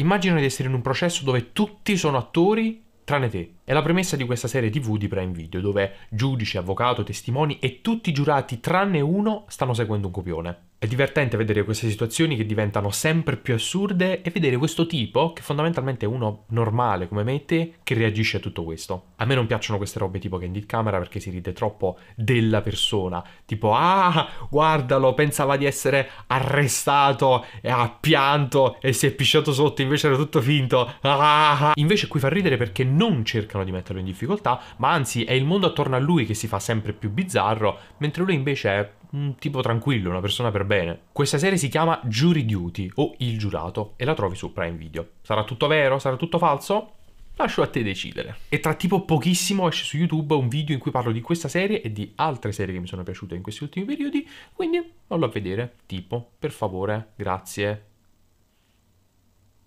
Immagino di essere in un processo dove tutti sono attori tranne te. È la premessa di questa serie TV di Prime Video, dove giudice, avvocato, testimoni e tutti i giurati tranne uno stanno seguendo un copione. È divertente vedere queste situazioni che diventano sempre più assurde e vedere questo tipo, che fondamentalmente è uno normale come me e te, che reagisce a tutto questo. A me non piacciono queste robe tipo candid camera perché si ride troppo della persona. Tipo, ah, guardalo, pensava di essere arrestato, e ha pianto e si è pisciato sotto, invece era tutto finto. Ah. Invece qui fa ridere perché non cercano di metterlo in difficoltà, ma anzi è il mondo attorno a lui che si fa sempre più bizzarro, mentre lui invece è un tipo tranquillo, una persona per bene. Questa serie si chiama Jury Duty o Il Giurato e la trovi su Prime Video. Sarà tutto vero? Sarà tutto falso? Lascio a te decidere. E tra tipo pochissimo esce su YouTube un video in cui parlo di questa serie e di altre serie che mi sono piaciute in questi ultimi periodi, quindi vallo a vedere, tipo, per favore, grazie,